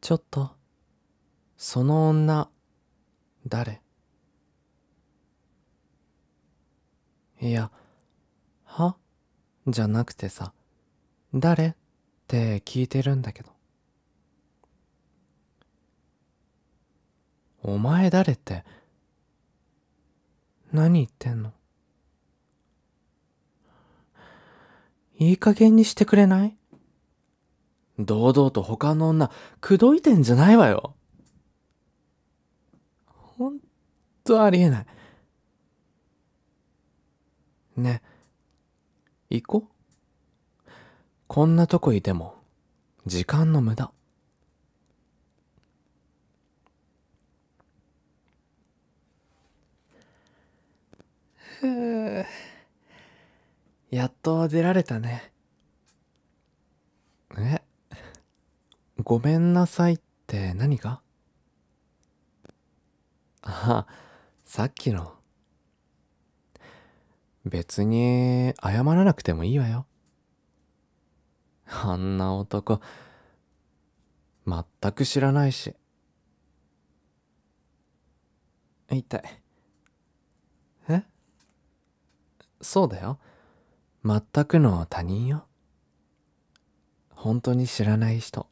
ちょっと、その女、誰いや、はじゃなくてさ、誰って聞いてるんだけど。お前誰って、何言ってんのいい加減にしてくれない堂々と他の女、口説いてんじゃないわよ。ほんとありえない。ね、行ここんなとこいても、時間の無駄。ふぅ、やっと出られたね。ごめんなさいって何かあ、さっきの。別に謝らなくてもいいわよ。あんな男、全く知らないし。痛い。えそうだよ。全くの他人よ。本当に知らない人。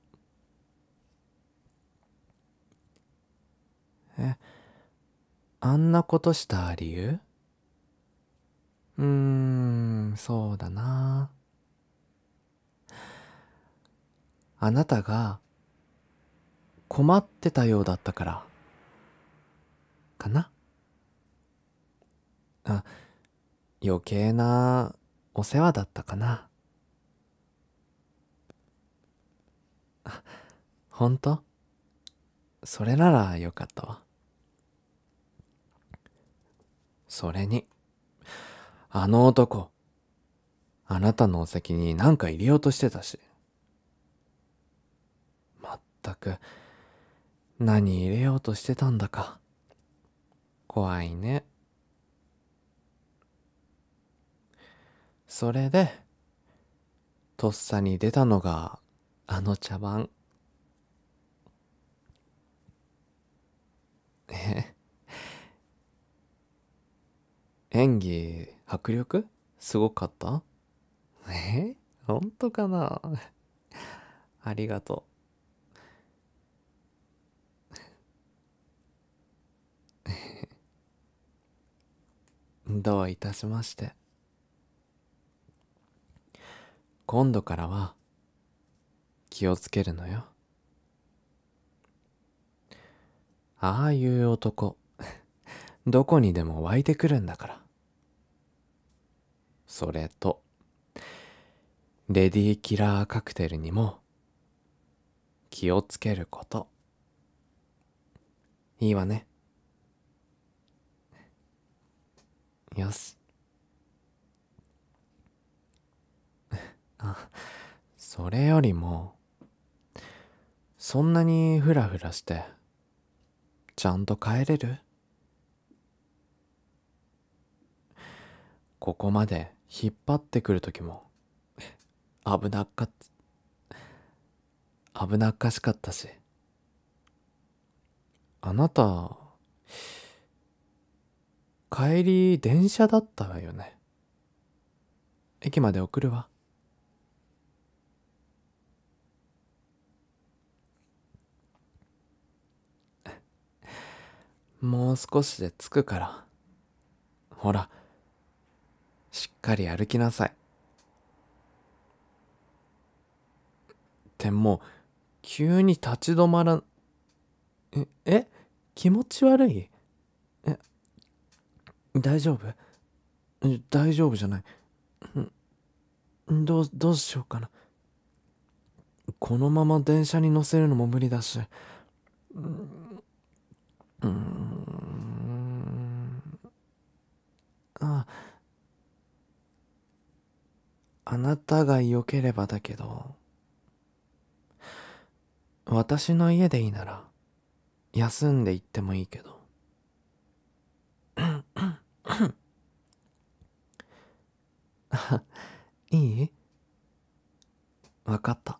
え、あんなことした理由うーん、そうだな。あなたが困ってたようだったから、かなあ、余計なお世話だったかな。あ、ほんとそれならよかったわ。それに、あの男、あなたのお席に何か入れようとしてたし。まったく、何入れようとしてたんだか。怖いね。それで、とっさに出たのが、あの茶番。え演技、迫力すごかったえ本当かなありがとうどういたしまして。今度からは気をつけるのよ。ああいう男、どこにでも湧いてくるんだから。それと、レディーキラーカクテルにも気をつけること。いいわね。よし。あ、それよりも、そんなにふらふらして、ちゃんと帰れるここまで引っ張ってくる時も 危なっかっ危なっかしかったしあなた帰り電車だったわよね駅まで送るわ もう少しで着くから。ほら、しっかり歩きなさい。でも急に立ち止まらん、え、え気持ち悪いえ、大丈夫大丈夫じゃない。どう、どうしようかな。このまま電車に乗せるのも無理だし。うん。ああ。あなたが良ければだけど、私の家でいいなら、休んで行ってもいいけど。あ、いいわかった。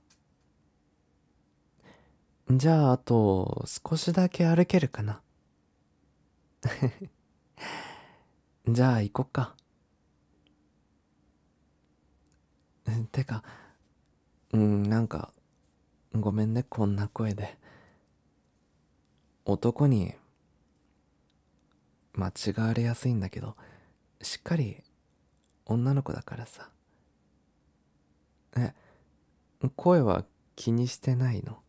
じゃあ、あと、少しだけ歩けるかな。じゃあ、行こっか。てかうんなんかごめんねこんな声で男に間違われやすいんだけどしっかり女の子だからさえ声は気にしてないの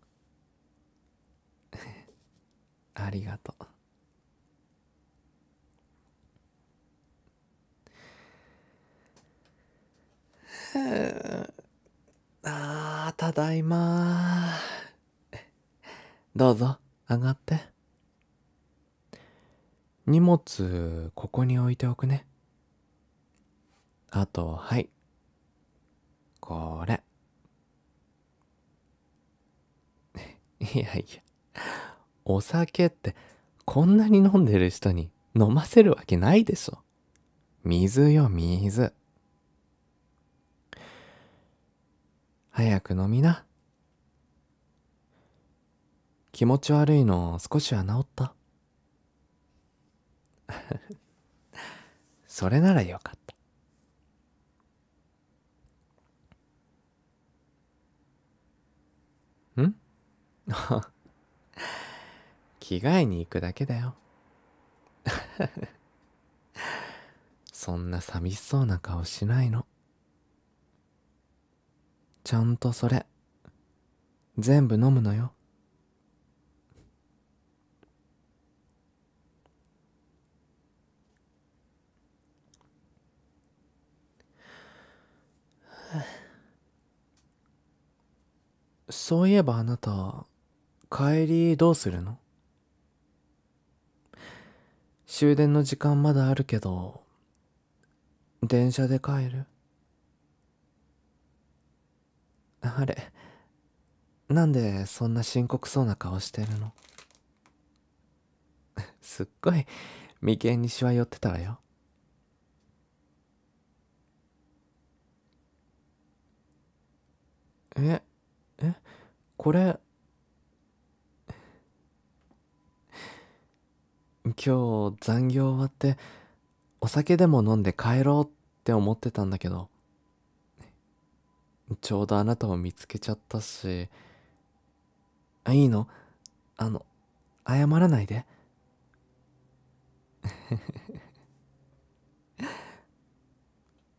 ありがとう。ただいまどうぞ上がって荷物ここに置いておくねあとはいこれ いやいやお酒ってこんなに飲んでる人に飲ませるわけないでしょ水よ水早く飲みな。気持ち悪いの少しは治った それならよかった。ん 着替えに行くだけだよ そんな寂しそうな顔しないの。ちゃんとそれ全部飲むのよそういえばあなた、帰りどうするの終電の時間まだあるけど、電車で帰るあれなんでそんな深刻そうな顔してるの すっごい眉間にしわ寄ってたわよええこれ今日残業終わってお酒でも飲んで帰ろうって思ってたんだけどちょうどあなたを見つけちゃったし。あ、いいのあの、謝らないで。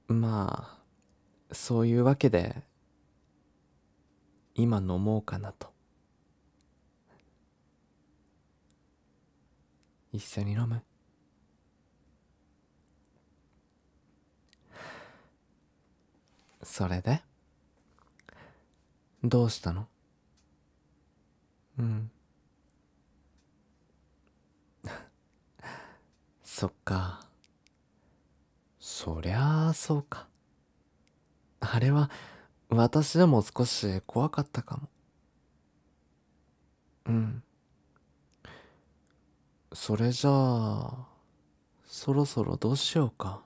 まあ、そういうわけで、今飲もうかなと。一緒に飲むそれでどうしたのうん。そっか。そりゃあ、そうか。あれは、私でも少し怖かったかも。うん。それじゃあ、そろそろどうしようか。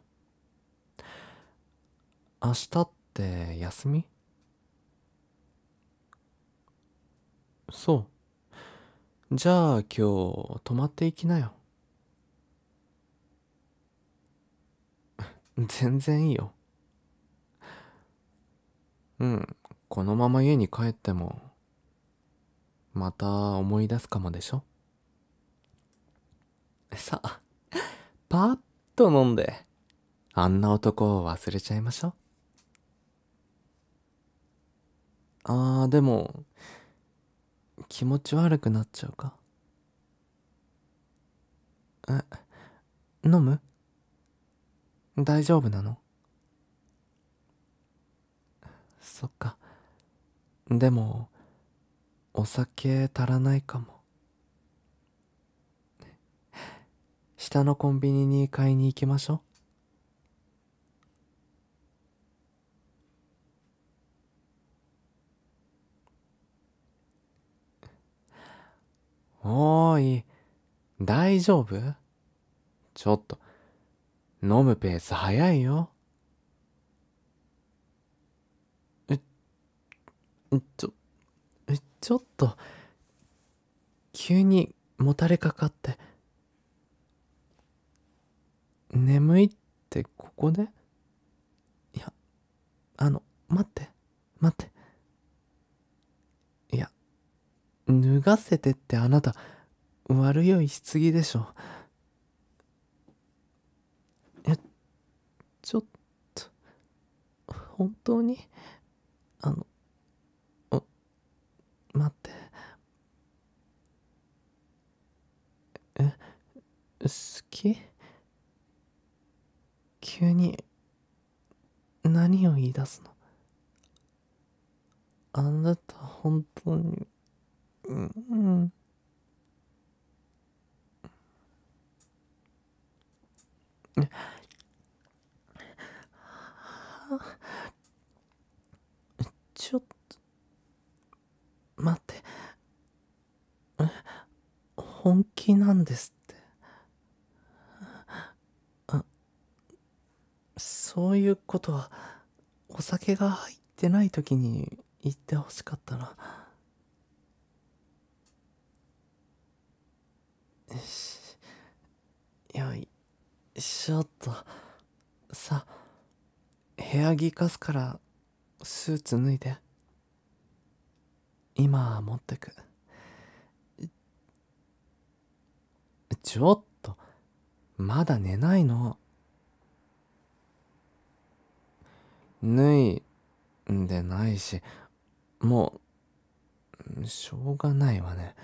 明日って休みそう。じゃあ今日泊まっていきなよ。全然いいよ。うん、このまま家に帰っても、また思い出すかもでしょ さあ、パッと飲んで、あんな男を忘れちゃいましょう。あでも、気持ち悪くなっちゃうかえ飲む大丈夫なのそっかでもお酒足らないかも下のコンビニに買いに行きましょうい、大丈夫ちょっと、飲むペース早いよ。え、ちょ、え、ちょっと、急にもたれかかって。眠いってここでいや、あの、待って、待って。いや、脱がせてってあなた、悪酔いしすぎでしょえちょっと本当にあのお待ってえ好き急に何を言い出すのあなた本当にうんちょっと、待って。本気なんですって。あ、そういうことは、お酒が入ってない時に言ってほしかったな。よしちょっとさ部屋着貸すからスーツ脱いで今持ってくちょっとまだ寝ないの脱いでないしもうしょうがないわね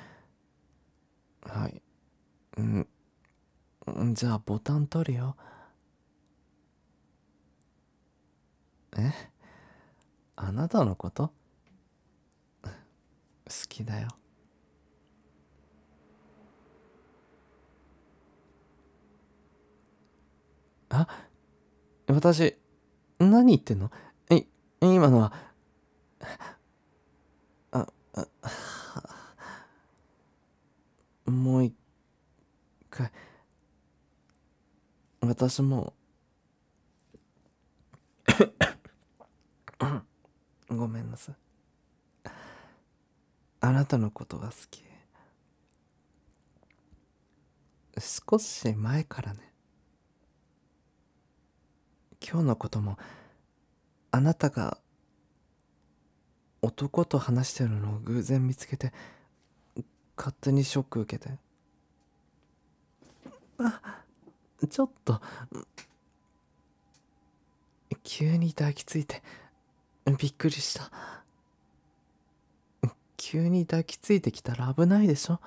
はいうんじゃあボタン取るよえあなたのこと好きだよあ私何言ってんのい今のはああもう一回。私も ごめんなさいあなたのことが好き少し前からね今日のこともあなたが男と話してるのを偶然見つけて勝手にショック受けてあっちょっと急に抱きついてびっくりした急に抱きついてきたら危ないでしょ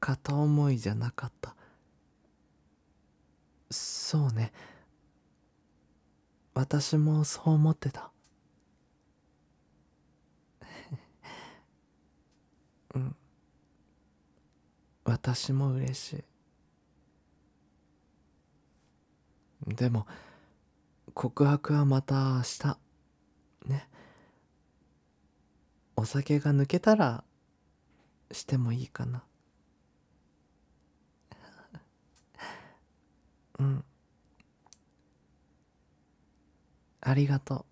片思いじゃなかったそうね私もそう思ってたうん 私も嬉しいでも告白はまた明日ねお酒が抜けたらしてもいいかな うんありがと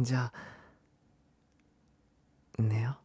うじゃあ寝よう